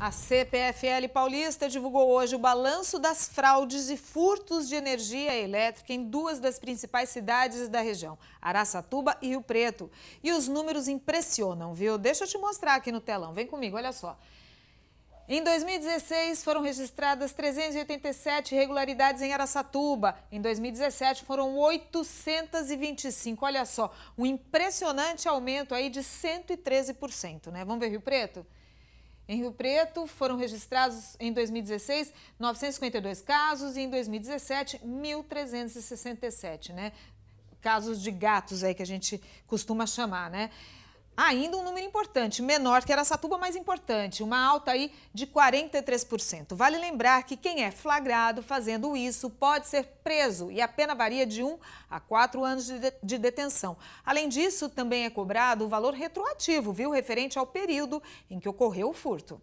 A CPFL Paulista divulgou hoje o balanço das fraudes e furtos de energia elétrica em duas das principais cidades da região, Araçatuba e Rio Preto. E os números impressionam, viu? Deixa eu te mostrar aqui no telão, vem comigo, olha só. Em 2016, foram registradas 387 irregularidades em Araçatuba. Em 2017, foram 825. Olha só, um impressionante aumento aí de 113%, né? Vamos ver Rio Preto? Em Rio Preto, foram registrados em 2016 952 casos e em 2017 1.367, né? Casos de gatos aí que a gente costuma chamar, né? ainda um número importante, menor que Araçatuba, mas importante, uma alta aí de 43%. Vale lembrar que quem é flagrado fazendo isso pode ser preso e a pena varia de 1 a 4 anos de, de, de detenção. Além disso, também é cobrado o valor retroativo, viu, referente ao período em que ocorreu o furto.